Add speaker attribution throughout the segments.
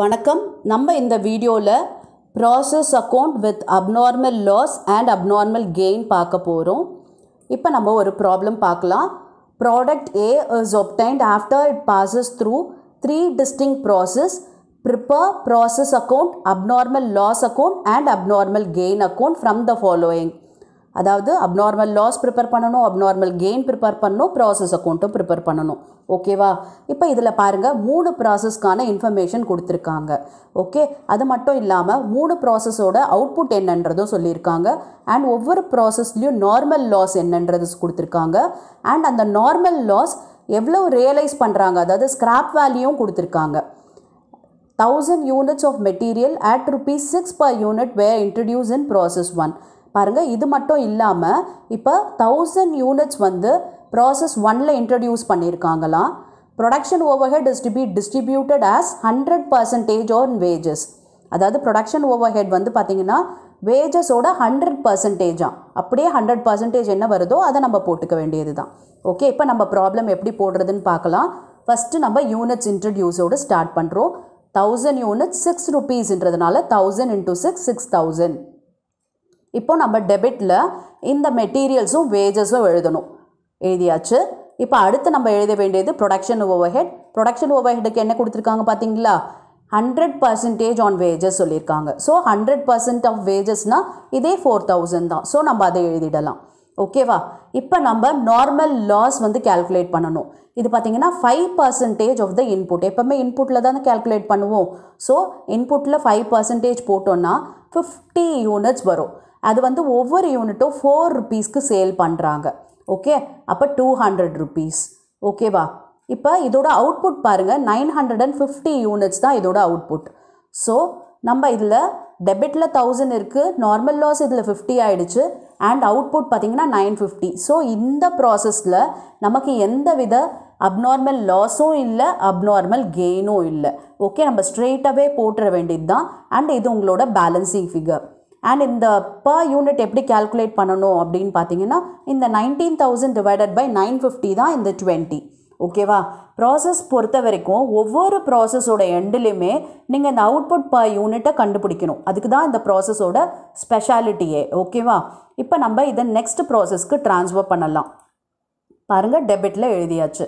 Speaker 1: வணக்கம் நம்ம இந்த வீடியோவில் process account with abnormal loss and abnormal gain பார்க்க போகிறோம் இப்போ நம்ம ஒரு ப்ராப்ளம் பார்க்கலாம் product A is obtained after it passes through three distinct process prepare process account abnormal loss account and abnormal gain account from the following அதாவது abnormal loss prepare பண்ணணும் abnormal gain prepare பண்ணணும் process அக்கௌண்ட்டும் prepare பண்ணணும் ஓகேவா இப்போ இதில் பாருங்கள் மூணு ப்ராசஸ்க்கான இன்ஃபர்மேஷன் கொடுத்துருக்காங்க ஓகே அது மட்டும் இல்லாமல் மூணு ப்ராசஸோட அவுட்புட் என்னன்றதும் சொல்லியிருக்காங்க அண்ட் ஒவ்வொரு ப்ராசஸ்லேயும் நார்மல் லாஸ் என்னன்றது கொடுத்துருக்காங்க அண்ட் அந்த நார்மல் லாஸ் எவ்வளோ ரியலைஸ் பண்ணுறாங்க அதாவது ஸ்க்ராப் வேல்யூவும் கொடுத்துருக்காங்க thousand units of material at rupees six per unit were introduce in process one பாருங்கள் இது மட்டும் இல்லாமல் இப்போ தௌசண்ட் யூனிட்ஸ் வந்து ப்ராசஸ் ஒன்னில் இன்ட்ரடியூஸ் பண்ணியிருக்காங்களாம் production overhead is to be distributed as hundred percentage on wages அதாவது ப்ரொடக்ஷன் ஓவர்ஹெட் வந்து பார்த்திங்கன்னா வேஜஸோட ஹண்ட்ரட் பர்சன்டேஜாக அப்படியே ஹண்ட்ரட் பர்சன்டேஜ் என்ன வருதோ அதை நம்ம போட்டுக்க வேண்டியது தான் ஓகே இப்போ நம்ம ப்ராப்ளம் எப்படி போடுறதுன்னு பார்க்கலாம் ஃபஸ்ட்டு நம்ம யூனிட்ஸ் இன்ட்ரடியூஸோடு ஸ்டார்ட் பண்ணுறோம் தௌசண்ட் யூனிட்ஸ் சிக்ஸ் ருபீஸ்ன்றதுனால thousand into six six thousand இப்போது நம்ம டெபிட்டில் இந்த மெட்டீரியல்ஸும் வேஜஸும் எழுதணும் எழுதியாச்சு இப்போ அடுத்து நம்ம எழுத வேண்டியது ப்ரொடக்ஷன் ஓவர் ஹெட் ப்ரொடக்ஷன் ஓவர்ஹெட்டுக்கு என்ன கொடுத்துருக்காங்க பார்த்தீங்களா ஹண்ட்ரட் பர்சன்டேஜ் ஆன் வேஜஸ் சொல்லியிருக்காங்க ஸோ ஹண்ட்ரட் பர்சன்ட் ஆஃப் வேஜஸ்னால் இதே ஃபோர் தௌசண்ட் தான் ஸோ நம்ம அதை எழுதிடலாம் ஓகேவா இப்போ நம்ம நார்மல் லாஸ் வந்து கேல்குலேட் பண்ணணும் இது பார்த்தீங்கன்னா five percentage of the input எப்போவுமே இன்புட்டில் தான் கேல்குலேட் பண்ணுவோம் ஸோ இன்புட்டில் ஃபைவ் பர்சன்டேஜ் போட்டோன்னா ஃபிஃப்டி யூனிட்ஸ் வரும் அது வந்து ஒவ்வொரு யூனிட்டும் ஃபோர் ருப்பீஸ்க்கு சேல் பண்ணுறாங்க ஓகே அப்போ டூ ஹண்ட்ரட் ருப்பீஸ் ஓகேவா இப்போ இதோட அவுட்புட் பாருங்கள் nine hundred and fifty units தான் இதோட அவுட்புட் ஸோ நம்ம இதில் டெபிட்டில் தௌசண்ட் இருக்குது நார்மல் லாஸ் இதில் ஃபிஃப்டி ஆகிடுச்சு அண்ட் அவுட்புட் பார்த்திங்கன்னா நைன் ஃபிஃப்டி ஸோ இந்த ப்ராசஸில் நமக்கு எந்த வித அப்நார்மல் லாஸும் இல்லை அப்நார்மல் கெயினும் இல்லை ஓகே நம்ம ஸ்ட்ரெயிட்டாகவே போட்டுற வேண்டியது தான் அண்ட் இது உங்களோட பேலன்சிங் ஃபிகர் அண்ட் இந்த பர் யூனிட் எப்படி கேல்குலேட் பண்ணணும் அப்படின்னு பார்த்தீங்கன்னா இந்த nineteen thousand divided by nine fifty தான் இந்த டுவெண்ட்டி ஓகேவா ப்ராசஸ் பொறுத்த வரைக்கும் ஒவ்வொரு ப்ராசஸோட எண்ட்லையுமே நீங்கள் இந்த அவுட்புட் பர் யூனிட்டை கண்டுபிடிக்கணும் அதுக்கு தான் இந்த ப்ராசஸோட ஸ்பெஷாலிட்டியே ஓகேவா இப்போ நம்ம இதை நெக்ஸ்ட் ப்ராசஸ்க்கு ட்ரான்ஸ்ஃபர் பண்ணலாம் பாருங்கள் டெபிட்டில் எழுதியாச்சு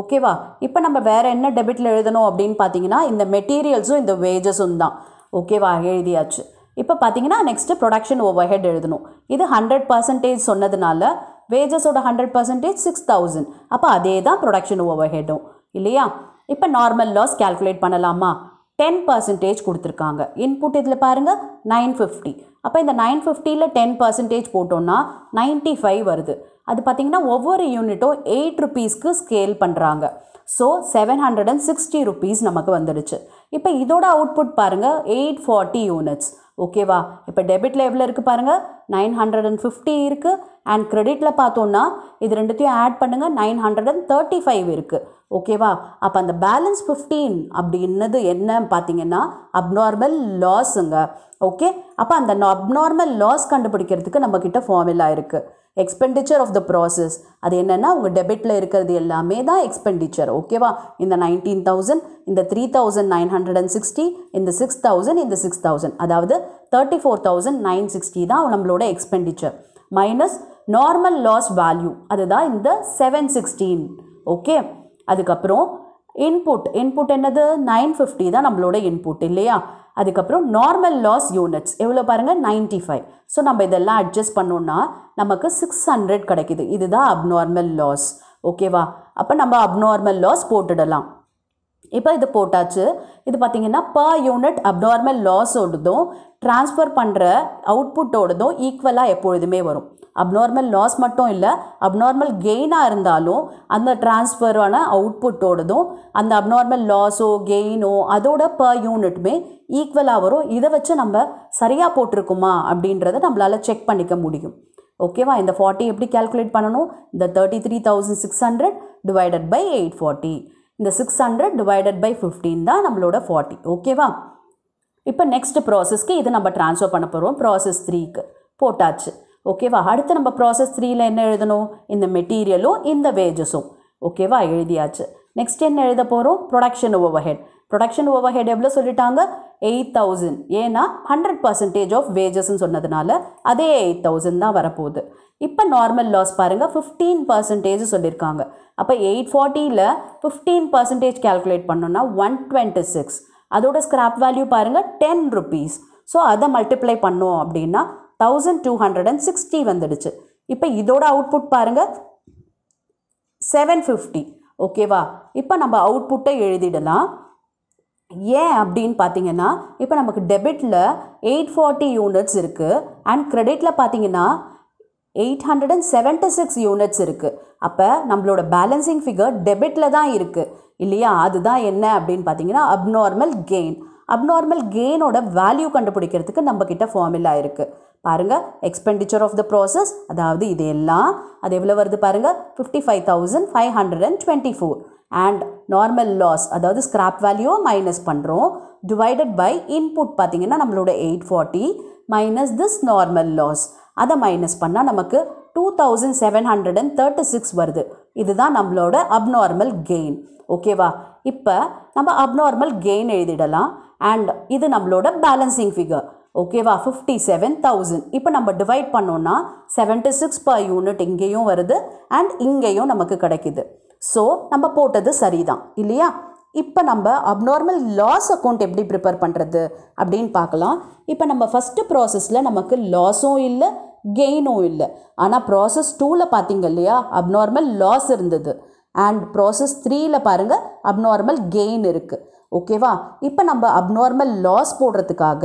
Speaker 1: ஓகேவா இப்போ நம்ம வேறு என்ன டெபிட்டில் எழுதணும் அப்படின்னு பார்த்தீங்கன்னா இந்த மெட்டீரியல்ஸும் இந்த வேஜஸும் தான் ஓகேவா எழுதியாச்சு இப்போ பார்த்தீங்கன்னா நெக்ஸ்ட்டு ப்ரொடக்ஷன் ஓவர் ஹெட் எழுதணும் இது ஹண்ட்ரட் பர்சன்டேஜ் சொன்னதுனால வேஜஸோட ஹண்ட்ரட் பர்சன்டேஜ் சிக்ஸ் தௌசண்ட் அப்போ அதே தான் ப்ரொடக்ஷன் ஓவர் ஹெட்டும் இல்லையா இப்போ நார்மல் லாஸ் கேல்குலேட் பண்ணலாமா டென் பர்சன்டேஜ் கொடுத்துருக்காங்க இன்புட் இதில் பாருங்கள் நைன் ஃபிஃப்டி அப்போ இந்த நைன் ஃபிஃப்டியில் டென் பர்சன்டேஜ் போட்டோன்னா நைன்ட்டி ஃபைவ் வருது அது பார்த்திங்கன்னா ஒவ்வொரு யூனிட்டும் எயிட் ருபீஸ்க்கு ஸ்கேல் பண்ணுறாங்க so seven hundred and sixty rupees நமக்கு வந்துடுச்சு இப்போ இதோட அவுட்புட் பாருங்கள் எயிட் ஃபார்ட்டி யூனிட்ஸ் ஓகேவா இப்போ டெபிட்டில் எவ்வளோ இருக்குது பாருங்கள் நைன் ஹண்ட்ரட் அண்ட் ஃபிஃப்டி இருக்குது அண்ட் கிரெடிட்டில் பார்த்தோன்னா இது ரெண்டுத்தையும் ஆட் பண்ணுங்கள் nine hundred and thirty five இருக்குது ஓகேவா அப்போ அந்த பேலன்ஸ் ஃபிஃப்டீன் அப்படின்னது என்ன பார்த்தீங்கன்னா அப்நார்மல் லாஸுங்க ஓகே அப்போ அந்த அப்நார்மல் லாஸ் கண்டுபிடிக்கிறதுக்கு நம்மக்கிட்ட ஃபார்முலா இருக்குது எக்ஸ்பெண்டிச்சர் ஆஃப் த ப்ராசஸ் அது என்னென்னா உங்கள் டெபிட்டில் இருக்கிறது எல்லாமே தான் எக்ஸ்பெண்டிச்சர் ஓகேவா இந்த நைன்டீன் தௌசண்ட் இந்த three thousand nine hundred and sixty இந்த சிக்ஸ் தௌசண்ட் இந்த சிக்ஸ் தௌசண்ட் அதாவது thirty four thousand nine sixty தான் நம்மளோட expenditure minus normal loss value அதுதான் இந்த செவன் சிக்ஸ்டீன் ஓகே அதுக்கப்புறம் இன்புட் இன்புட் என்னது நைன் ஃபிஃப்டி தான் நம்மளோட இன்புட் இல்லையா அதுக்கப்புறம் நார்மல் லாஸ் யூனிட்ஸ் எவ்வளோ பாருங்கள் நைன்ட்டி ஃபைவ் ஸோ நம்ம இதெல்லாம் அட்ஜஸ்ட் பண்ணோன்னா நமக்கு சிக்ஸ் ஹண்ட்ரட் கிடைக்கிது abnormal loss லாஸ் ஓகேவா அப்போ நம்ம abnormal லாஸ் போட்டுடலாம் இப்போ இது போட்டாச்சு இது பார்த்திங்கன்னா பர் யூனிட் அப்நார்மல் லாஸோடதும் ட்ரான்ஸ்ஃபர் பண்ணுற அவுட்புட்டோடதும் ஈக்குவலாக எப்பொழுதுமே வரும் அப்நார்மல் லாஸ் மட்டும் இல்லை அப்நார்மல் கெயினாக இருந்தாலும் அந்த டிரான்ஸ்ஃபரான அவுட்புட்டோடதும் அந்த அப்நார்மல் லாஸோ கெயினோ அதோட பர் யூனிட்டுமே ஈக்குவலாக வரும் இதை வச்சு நம்ம சரியாக போட்டிருக்குமா அப்படின்றத நம்மளால் செக் பண்ணிக்க முடியும் ஓகேவா இந்த ஃபார்ட்டி எப்படி கேல்குலேட் பண்ணணும் இந்த thirty three thousand six hundred divided by eight forty இந்த six hundred divided by fifteen தான் நம்மளோட ஃபார்ட்டி ஓகேவா இப்போ நெக்ஸ்ட் ப்ராசஸ்க்கு இது நம்ம ட்ரான்ஸ்ஃபர் பண்ண போகிறோம் ப்ராசஸ் த்ரீக்கு போட்டாச்சு ஓகேவா அடுத்து நம்ம ப்ராசஸ் த்ரீயில் என்ன எழுதணும் இந்த மெட்டீரியலும் இந்த வேஜஸும் ஓகேவா எழுதியாச்சு நெக்ஸ்ட் என்ன எழுத போகிறோம் ப்ரொடக்ஷன் ஓவர்ஹெட் ப்ரொடக்ஷன் ஓவர்ஹெட் எவ்வளோ சொல்லிட்டாங்க எயிட் தௌசண்ட் ஏன்னா ஹண்ட்ரட் பர்சன்டேஜ் ஆஃப் வேஜஸ்ன்னு சொன்னதுனால அதே எயிட் தௌசண்ட் தான் வரப்போகுது இப்போ நார்மல் லாஸ் பாருங்கள் ஃபிஃப்டீன் பர்சன்டேஜ் சொல்லியிருக்காங்க அப்போ எயிட் ஃபார்ட்டியில் ஃபிஃப்டீன் பர்சன்டேஜ் கேல்குலேட் பண்ணோன்னா ஒன் டுவெண்ட்டி சிக்ஸ் அதோட ஸ்க்ராப் வேல்யூ பாருங்கள் டென் ருபீஸ் ஸோ அதை மல்டிப்ளை பண்ணோம் அப்படின்னா thousand two hundred and sixty வந்துடுச்சு இப்போ இதோட அவுட்புட் பாருங்கள் செவன் ஃபிஃப்டி ஓகேவா இப்போ நம்ம அவுட்புட்டை எழுதிடலாம் ஏன் அப்படின்னு பார்த்தீங்கன்னா இப்போ நமக்கு டெபிட்டில் எயிட் ஃபார்ட்டி யூனிட்ஸ் இருக்குது அண்ட் க்ரெடிட்டில் பார்த்தீங்கன்னா eight hundred and seventy six units இருக்குது அப்போ நம்மளோட பேலன்சிங் ஃபிகர் டெபிட்டில் தான் இருக்குது இல்லையா அதுதான் என்ன அப்படின்னு பார்த்தீங்கன்னா அப்நார்மல் கெயின் அப்நார்மல் கெயினோட வேல்யூ கண்டுபிடிக்கிறதுக்கு நம்மக்கிட்ட ஃபார்முலா இருக்குது பாருங்க எக்ஸ்பெண்டிச்சர் ஆஃப் த ப்ராசஸ் அதாவது இது எல்லாம் அது எவ்வளோ வருது பாருங்க fifty five thousand five hundred and twenty four and normal loss அதாவது ஸ்க்ராப் வேல்யூ மைனஸ் பண்ணுறோம் டிவைடட் பை இன்புட் பார்த்தீங்கன்னா நம்மளோட eight forty minus this normal loss அதை மைனஸ் பண்ணால் நமக்கு two thousand seven hundred and thirty six வருது இதுதான் நம்மளோட அப்நார்மல் கெயின் ஓகேவா இப்போ நம்ம அப்நார்மல் கெயின் எழுதிடலாம் அண்ட் இது நம்மளோட பேலன்சிங் ஃபிகர் ஓகேவா ஃபிஃப்டி செவன் தௌசண்ட் இப்போ நம்ம டிவைட் பண்ணோன்னா செவன்ட்டி சிக்ஸ் பர் யூனிட் இங்கேயும் வருது அண்ட் இங்கேயும் நமக்கு கிடைக்கிது ஸோ நம்ம போட்டது சரிதான் இல்லையா இப்போ நம்ம அப்நார்மல் லாஸ் அக்கௌண்ட் எப்படி ப்ரிப்பேர் பண்ணுறது அப்படின்னு பார்க்கலாம் இப்போ நம்ம ஃபஸ்ட்டு ப்ராசஸில் நமக்கு லாஸும் இல்லை கெயினும் இல்லை ஆனால் ப்ராசஸ் டூவில் பார்த்தீங்க இல்லையா அப்நார்மல் லாஸ் இருந்தது அண்ட் ப்ராசஸ் த்ரீயில் பாருங்கள் அப்நார்மல் கெயின் இருக்குது ஓகேவா இப்போ நம்ம அப்நார்மல் லாஸ் போடுறதுக்காக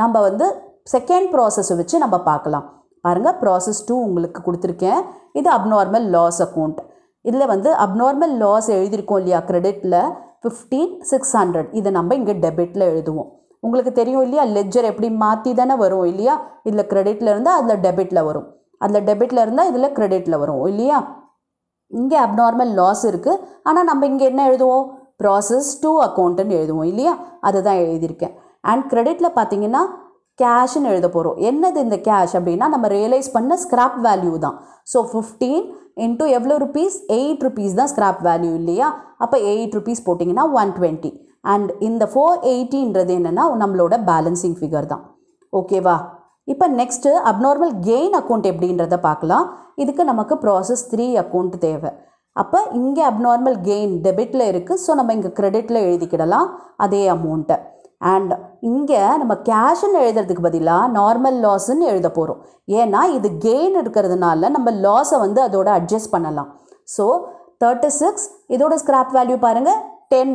Speaker 1: நம்ம வந்து செகண்ட் ப்ராசஸை வச்சு நம்ம பார்க்கலாம் பாருங்கள் ப்ராசஸ் டூ உங்களுக்கு கொடுத்துருக்கேன் இது அப்நார்மல் லாஸ் அக்கௌண்ட் இதில் வந்து அப்நார்மல் லாஸ் எழுதியிருக்கோம் இல்லையா க்ரெடிட்டில் ஃபிஃப்டீன் சிக்ஸ் ஹண்ட்ரட் இதை நம்ம இங்கே டெபிட்டில் எழுதுவோம் உங்களுக்கு தெரியும் இல்லையா லெஜர் எப்படி மாற்றி தானே வரும் இல்லையா இதில் க்ரெடிட்டில் இருந்தால் அதில் டெபிட்டில் வரும் அதில் டெபிட்டில் இருந்தால் இதில் க்ரெடிட்டில் வரும் இல்லையா இங்கே அப்நார்மல் லாஸ் இருக்குது ஆனால் நம்ம இங்கே என்ன எழுதுவோம் ப்ராசஸ் டூ அக்கௌண்ட்டுன்னு எழுதுவோம் இல்லையா அதை தான் எழுதியிருக்கேன் அண்ட் கிரெடிட்டில் பார்த்தீங்கன்னா கேஷ்னு எழுத போகிறோம் என்னது இந்த கேஷ் அப்படின்னா நம்ம ரியலைஸ் பண்ண ஸ்க்ராப் வேல்யூ தான் ஸோ ஃபிஃப்டீன் இன்ட்டு எவ்வளோ ருபீஸ் எயிட் ருபீஸ் தான் ஸ்க்ராப் வேல்யூ இல்லையா அப்போ எயிட் ருபீஸ் போட்டிங்கன்னா ஒன் டுவெண்ட்டி அண்ட் இந்த ஃபோர் எயிட்டின்றது என்னென்னா நம்மளோட பேலன்சிங் ஃபிகர் தான் ஓகேவா இப்போ நெக்ஸ்ட்டு அப்நார்மல் கெயின் அக்கௌண்ட் எப்படின்றத பார்க்கலாம் இதுக்கு நமக்கு ப்ராசஸ் த்ரீ அக்கௌண்ட் தேவை அப்போ இங்கே அப்நார்மல் கெயின் டெபிட்டில் இருக்குது ஸோ நம்ம இங்கே க்ரெடிட்டில் எழுதிக்கிடலாம் அதே அமௌண்ட்டை அண்ட் இங்கே நம்ம கேஷுன்னு எழுதுறதுக்கு பதிலாக நார்மல் லாஸுன்னு எழுத போகிறோம் ஏன்னா இது கெயின் இருக்கிறதுனால நம்ம லாஸை வந்து அதோட அட்ஜஸ்ட் பண்ணலாம் ஸோ தேர்ட்டி சிக்ஸ் இதோட ஸ்க்ராப் வேல்யூ பாருங்கள் டென்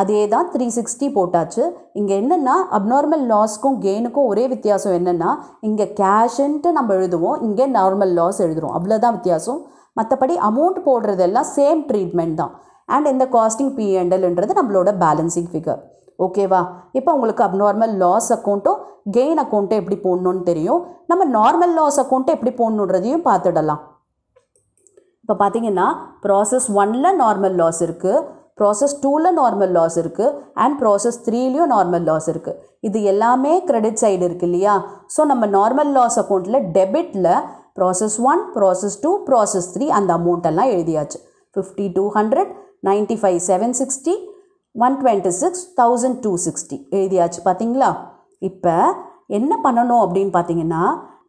Speaker 1: அதே தான் த்ரீ சிக்ஸ்டி போட்டாச்சு இங்கே என்னென்னா அப்நார்மல் லாஸ்க்கும் கெயினுக்கும் ஒரே வித்தியாசம் என்னென்னா இங்கே கேஷுன்ட்டு நம்ம எழுதுவோம் இங்கே நார்மல் லாஸ் எழுதுகிறோம் அவ்வளோதான் வித்தியாசம் மற்றபடி அமௌண்ட் போடுறதெல்லாம் சேம் ட்ரீட்மெண்ட் தான் அண்ட் இந்த காஸ்டிங் பிஎன்எல்ன்றது நம்மளோட பேலன்சிங் ஃபிகர் ஓகேவா இப்போ உங்களுக்கு அப்நார்மல் லாஸ் அக்கௌண்ட்டும் கெயின் அக்கௌண்ட்டும் எப்படி போடணும்னு தெரியும் நம்ம நார்மல் லாஸ் அக்கௌண்ட்டை எப்படி போடணுன்றதையும் பார்த்துடலாம் இப்போ பார்த்தீங்கன்னா ப்ராசஸ் ஒனில் நார்மல் லாஸ் இருக்குது ப்ராசஸ் டூவில் நார்மல் லாஸ் இருக்குது அண்ட் ப்ராசஸ் த்ரீலேயும் நார்மல் லாஸ் இருக்குது இது எல்லாமே க்ரெடிட் சைடு இருக்குது இல்லையா ஸோ நம்ம நார்மல் லாஸ் அக்கௌண்ட்டில் டெபிட்டில் process one process two process three அந்த அமௌண்ட்டெல்லாம் எழுதியாச்சு fifty two hundred ninety five seven sixty one twenty six thousand two sixty எழுதியாச்சு பார்த்தீங்களா இப்போ என்ன பண்ணணும் அப்படின்னு பார்த்தீங்கன்னா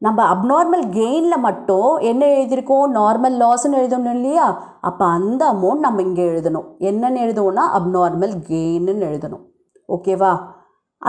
Speaker 1: நம்ம அப்நார்மல் கெயினில் மட்டும் என்ன எழுதியிருக்கோம் நார்மல் லாஸ்ன்னு எழுதணும் இல்லையா அப்போ அந்த அமௌண்ட் நம்ம இங்கே எழுதணும் என்னென்னு எழுதுவோம்னா அப்நார்மல் கெயின்னு எழுதணும் ஓகேவா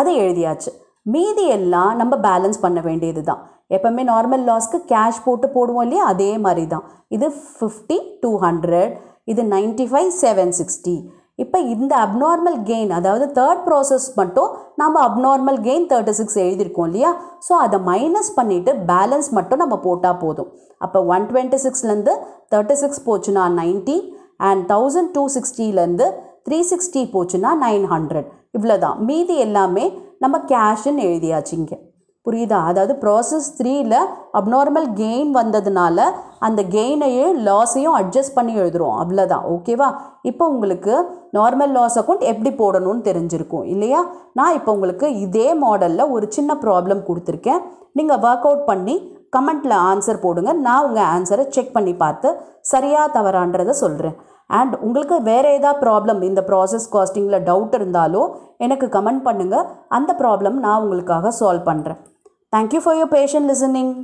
Speaker 1: அதை எழுதியாச்சு மீதி எல்லாம் நம்ம பேலன்ஸ் பண்ண வேண்டியது தான் எப்போவுமே நார்மல் லாஸ்க்கு கேஷ் போட்டு போடுவோம் இல்லையா அதே மாதிரி தான் இது ஃபிஃப்டி டூ ஹண்ட்ரட் இது நைன்ட்டி ஃபைவ் செவன் சிக்ஸ்டி இப்போ இந்த அப்நார்மல் கெயின் அதாவது தேர்ட் ப்ராசஸ் மட்டும் நம்ம அப்நார்மல் கெயின் தேர்ட்டி சிக்ஸ் எழுதியிருக்கோம் இல்லையா ஸோ அதை மைனஸ் பண்ணிவிட்டு பேலன்ஸ் மட்டும் நம்ம போட்டால் போதும் அப்போ ஒன் டுவெண்ட்டி சிக்ஸ்லேருந்து தேர்ட்டி சிக்ஸ் போச்சுன்னா நைன்ட்டி அண்ட் தௌசண்ட் டூ சிக்ஸ்டிலேருந்து த்ரீ சிக்ஸ்டி போச்சுன்னா நைன் ஹண்ட்ரட் இவ்வளோ தான் மீதி எல்லாமே நம்ம கேஷுன்னு இங்கே புரியுதா அதாவது ப்ராசஸ் த்ரீயில் அப்நார்மல் கெயின் வந்ததுனால அந்த கெயினையும் லாஸையும் அட்ஜஸ்ட் பண்ணி எழுதுகிறோம் அவ்வளோதான் ஓகேவா இப்போ உங்களுக்கு நார்மல் லாஸ் அக்கௌண்ட் எப்படி போடணும்னு தெரிஞ்சிருக்கும் இல்லையா நான் இப்போ உங்களுக்கு இதே மாடலில் ஒரு சின்ன ப்ராப்ளம் கொடுத்துருக்கேன் நீங்கள் ஒர்க் அவுட் பண்ணி கமெண்ட்டில் ஆன்சர் போடுங்க நான் உங்கள் ஆன்சரை செக் பண்ணி பார்த்து சரியாக தவறான்றத சொல்கிறேன் அண்ட் உங்களுக்கு வேறு ஏதாவது ப்ராப்ளம் இந்த ப்ராசஸ் காஸ்டிங்கில் டவுட் இருந்தாலோ எனக்கு கமெண்ட் பண்ணுங்கள் அந்த ப்ராப்ளம் நான் உங்களுக்காக சால்வ் பண்ணுறேன் thank you for your patient listening